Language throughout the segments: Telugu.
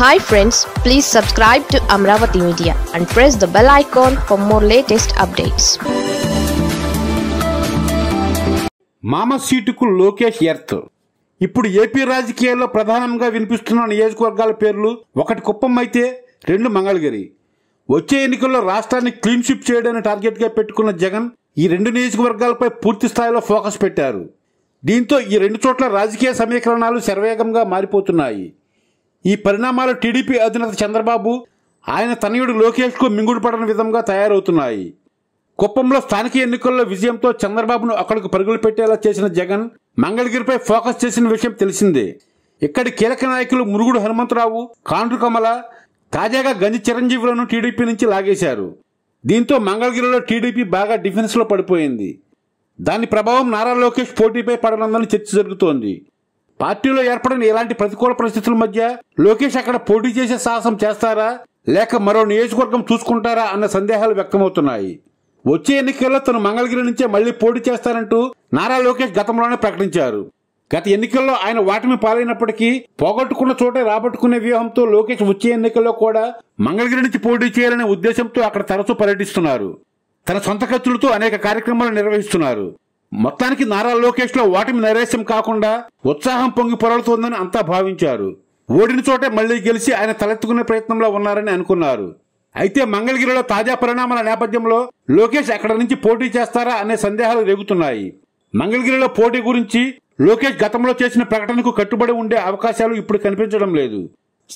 hi friends please subscribe to Amaravati media and press the bell icon for more latest updates మామ సీటుకు లోకేష్ ఎర్త్ ఇప్పుడు ఏపీ రాజకీయాల్లో ప్రధానంగా వినిపిస్తున్న నియోజకవర్గాల పేర్లు ఒకటి కుప్పం అయితే రెండు మంగళగిరి వచ్చే ఎన్నికల్లో రాష్ట్రాన్ని క్లీన్ షిప్ చేయడానికి టార్గెట్గా పెట్టుకున్న జగన్ ఈ రెండు నియోజకవర్గాలపై పూర్తి స్థాయిలో ఫోకస్ పెట్టారు దీంతో ఈ రెండు చోట్ల రాజకీయ సమీకరణాలు శరవేగంగా మారిపోతున్నాయి ఈ పరిణామాలు టీడీపీ అధినేత చంద్రబాబు ఆయన తనయుడు లోకేష్కు మింగుడుపడని విధంగా తయారవుతున్నాయి కుప్పంలో స్థానిక ఎన్నికల్లో విజయంతో చంద్రబాబును అక్కడికి పరుగులు పెట్టేలా చేసిన జగన్ మంగళగిరిపై ఫోకస్ చేసిన విషయం తెలిసిందే ఇక్కడి కీలక నాయకులు మురుగుడు హనుమంతరావు కాండ్రు కమల తాజాగా గంజి చిరంజీవులను టీడీపీ నుంచి లాగేశారు దీంతో మంగళగిరిలో టీడీపీ బాగా డిఫెన్స్లో పడిపోయింది దాని ప్రభావం నారా లోకేష్ పోటీపై పడనుందని చర్చ జరుగుతోంది పార్టీలో ఏర్పడిన ఇలాంటి ప్రతికూల పరిస్థితుల మధ్య లోకేష్ అక్కడ పోటీ చేసే సాహసం చేస్తారా లేక మరో నియోజకవర్గం చూసుకుంటారా అన్న సందేహాలు వ్యక్తమవుతున్నాయి వచ్చే ఎన్నికల్లో తను మంగళగిరి నుంచే మళ్లీ పోటీ చేస్తానంటూ నారా లోకేష్ గతంలోనే ప్రకటించారు గత ఎన్నికల్లో ఆయన వాటిని పాలైనప్పటికీ పోగొట్టుకున్న చోటే రాబట్టుకునే వ్యూహంతో లోకేష్ వచ్చే ఎన్నికల్లో కూడా మంగళగిరి నుంచి పోటీ చేయాలనే ఉద్దేశంతో అక్కడ తరచూ పర్యటిస్తున్నారు తన సొంత ఖర్చులతో అనేక కార్యక్రమాలు నిర్వహిస్తున్నారు మొత్తానికి నారా లోకేష్ లో ఓటమి నైరాశ్యం కాకుండా ఉత్సాహం పొంగి పొరలుతోందని అంతా భావించారు ఓడిన చోటే మళ్లీ గెలిచి ఆయన తలెత్తుకునే ప్రయత్నంలో ఉన్నారని అనుకున్నారు అయితే మంగళగిరిలో తాజా పరిణామాల నేపథ్యంలో లోకేష్ అక్కడ నుంచి పోటీ చేస్తారా అనే సందేహాలు రేగుతున్నాయి మంగళగిరిలో పోటీ గురించి లోకేష్ గతంలో చేసిన ప్రకటనకు కట్టుబడి ఉండే అవకాశాలు ఇప్పుడు కనిపించడం లేదు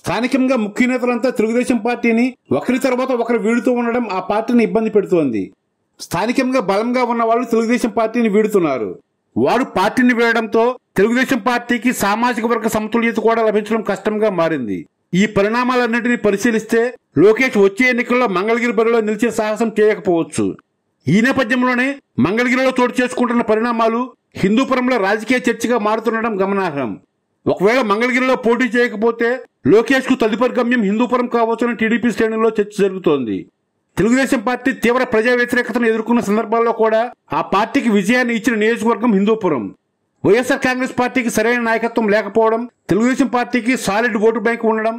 స్థానికంగా ముఖ్య నేతలంతా తెలుగుదేశం పార్టీని ఒకరి తర్వాత ఒకరు వీడుతూ ఉండడం ఆ పార్టీని ఇబ్బంది పెడుతోంది స్థానికంగా బలంగా ఉన్న వాళ్ళు తెలుగుదేశం పార్టీని వీడుతున్నారు వారు పార్టీని వీడడంతో తెలుగుదేశం పార్టీకి సామాజిక వర్గ సమతుల్యత కూడా లభించడం కష్టంగా మారింది ఈ పరిణామాలన్నింటినీ పరిశీలిస్తే లోకేష్ వచ్చే ఎన్నికల్లో మంగళగిరి బరిలో నిలిచే సాహసం చేయకపోవచ్చు ఈ నేపథ్యంలోనే మంగళగిరిలో చోటు చేసుకుంటున్న పరిణామాలు హిందూపురంలో రాజకీయ చర్చగా మారుతుండడం గమనార్హం ఒకవేళ మంగళగిరిలో పోటీ చేయకపోతే లోకేష్ కు తదుపరి గమ్యం హిందూపురం అని టీడీపీ శ్రేణుల్లో చర్చ జరుగుతోంది తెలుగుదేశం పార్టీ తీవ్ర ప్రజా వ్యతిరేకతను ఎదుర్కొన్న సందర్భాల్లో కూడా ఆ పార్టీకి విజయాన్ని ఇచ్చిన నియోజకవర్గం హిందూపురం వైఎస్ఆర్ కాంగ్రెస్ పార్టీకి సరైన నాయకత్వం లేకపోవడం తెలుగుదేశం పార్టీకి సాలిడ్ ఓటు బ్యాంక్ ఉండడం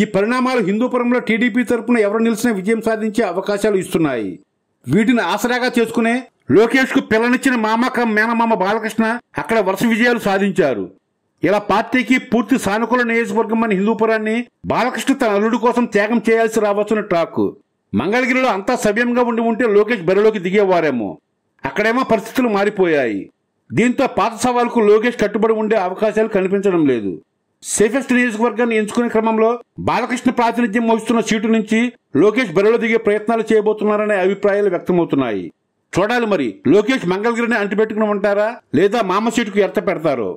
ఈ పరిణామాలు హిందూపురంలో టీడీపీ తరపున ఎవరు నిలిచినా విజయం సాధించే అవకాశాలు ఇస్తున్నాయి వీటిని ఆసరాగా చేసుకునే లోకేష్ కు పిల్లనిచ్చిన మామ మేనమామ బాలకృష్ణ అక్కడ వరుస విజయాలు సాధించారు ఇలా పార్టీకి పూర్తి సానుకూల నియోజకవర్గం అని హిందూపురాన్ని బాలకృష్ణ తన అల్లుడు కోసం త్యాగం చేయాల్సి రావచ్చున్న టాక్ మంగళగిరిలో అంతా సవ్యంగా ఉండి ఉంటే లోకేష్ బరిలోకి దిగేవారేమో అక్కడేమో పరిస్థితులు మారిపోయాయి దీంతో పాత సవాల్కు లోకేష్ కట్టుబడి ఉండే అవకాశాలు కనిపించడం లేదు సేఫెస్ట్ నియోజకవర్గాన్ని ఎంచుకునే క్రమంలో బాలకృష్ణ ప్రాతినిధ్యం వహిస్తున్న సీటు నుంచి లోకేష్ బరిలో దిగే ప్రయత్నాలు చేయబోతున్నారనే అభిప్రాయాలు వ్యక్తమవుతున్నాయి చూడాలి మరి లోకేష్ మంగళగిరిని అంటిపెట్టుకుని ఉంటారా లేదా మామ సీటుకు ఎర్త పెడతారో